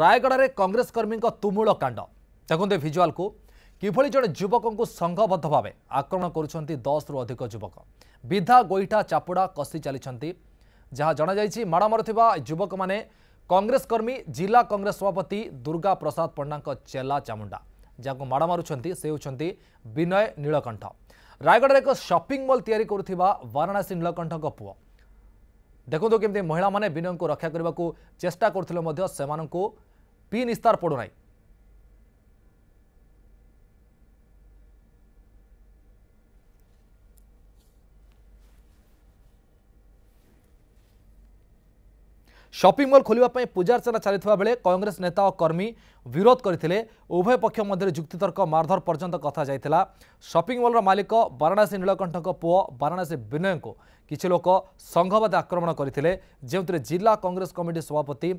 ରାୟଗଡ଼ାରେ କଂଗ୍ରେସ କର୍ମୀଙ୍କ ତୁମୁଳ କାଣ୍ଡ ଦେଖନ୍ତୁ ଏ ଭିଜୁଆଲକୁ କିଭଳି ଜଣେ ଯୁବକଙ୍କୁ ସଂଘବଦ୍ଧ ଭାବେ ଆକ୍ରମଣ କରୁଛନ୍ତି ଦଶରୁ ଅଧିକ ଯୁବକ ବିଧା ଗୋଇଠା ଚାପୁଡ଼ା କଷି ଚାଲିଛନ୍ତି ଯାହା ଜଣାଯାଇଛି ମାଡ଼ ମାରୁଥିବା ଯୁବକମାନେ କଂଗ୍ରେସ କର୍ମୀ ଜିଲ୍ଲା କଂଗ୍ରେସ ସଭାପତି ଦୁର୍ଗା ପ୍ରସାଦ ପଣ୍ଡାଙ୍କ ଚେଲା ଚାମୁଣ୍ଡା ଯାହାକୁ ମାଡ଼ ମାରୁଛନ୍ତି ସେ ହେଉଛନ୍ତି ବିନୟ ନୀଳକଣ୍ଠ ରାୟଗଡ଼ାରେ ଏକ ସପିଂ ମଲ୍ ତିଆରି କରୁଥିବା ବାରାଣାସୀ ନୀଳକଣ୍ଠଙ୍କ ପୁଅ ଦେଖନ୍ତୁ କେମିତି ମହିଳାମାନେ ବିନୟଙ୍କୁ ରକ୍ଷା କରିବାକୁ ଚେଷ୍ଟା କରୁଥିଲେ ମଧ୍ୟ ସେମାନଙ୍କୁ ପି ନିସ୍ତାର ପଡ଼ୁନାହିଁ ସପିଂ ମଲ୍ ଖୋଲିବା ପାଇଁ ପୂଜାର୍ଚ୍ଚନା ଚାଲିଥିବା ବେଳେ କଂଗ୍ରେସ ନେତା ଓ କର୍ମୀ ବିରୋଧ କରିଥିଲେ ଉଭୟ ପକ୍ଷ ମଧ୍ୟରେ ଯୁକ୍ତିତର୍କ ମାରଧର ପର୍ଯ୍ୟନ୍ତ କଥା ଯାଇଥିଲା ସପିଂ ମଲ୍ର ମାଲିକ ବାରାଣାସୀ ନୀଳକଣ୍ଠଙ୍କ ପୁଅ ବାରାଣାସୀ ବିନୟଙ୍କୁ କିଛି ଲୋକ ସଂଘବାଦ ଆକ୍ରମଣ କରିଥିଲେ ଯେଉଁଥିରେ ଜିଲ୍ଲା କଂଗ୍ରେସ କମିଟି ସଭାପତି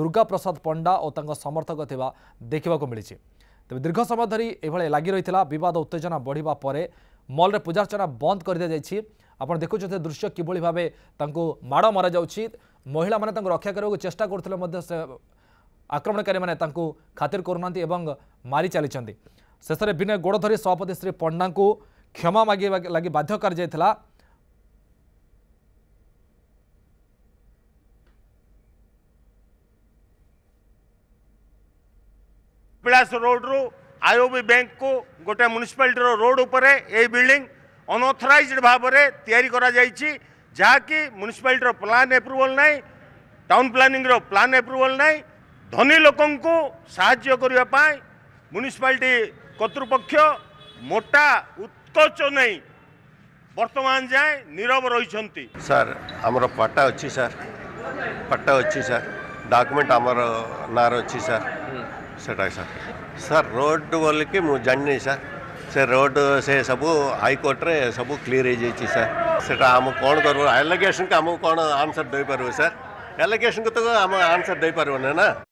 ଦୁର୍ଗା ପ୍ରସାଦ ପଣ୍ଡା ଓ ତାଙ୍କ ସମର୍ଥକ ଥିବା ଦେଖିବାକୁ ମିଳିଛି ତେବେ ଦୀର୍ଘ ସମୟ ଧରି ଏଭଳି ଲାଗି ରହିଥିଲା ବିବାଦ ଉତ୍ତେଜନା ବଢ଼ିବା ପରେ ମଲ୍ରେ ପୂଜାର୍ଚ୍ଚନା ବନ୍ଦ କରିଦିଆଯାଇଛି आप देखुंत दृश्य किभली भाव माड़ मरा जा महिला मैंने रक्षा करने को चेस्ट करुले आक्रमणकारी मैंने खातिर करूना मारी चली शेषे विनय गोड़धरी सभापति श्री पंडा को क्षमा माग लगे बाध्य रोड रु आईओबी बैंक को गोटे म्यूनिशिपाल रोड उपरे बिल्डिंग अनअथरइज भाव में यापाटर प्लां एप्रुवाल ना टाउन प्लानिंग प्लां एप्रुवाल ना धनी लोक साई म्यूनिशिपाटी करतृपक्ष मोटा उत्कोच नहीं बर्तमान जाए नीरव रही सर आम पट्टा अच्छी सर पट्टा अच्छी सर डॉक्यूमेंट आम अच्छी सर हम्म। सेटा सर सर रोड बोल के मुझे जानी सर से रोड से सब हाइकोर्टे सब क्लीयर हो जाए सर से आम कौन कर एलिगेसन के आमको कौन आनसर दे पार सर एलिगेसन को तो आम आनसर दे पार ना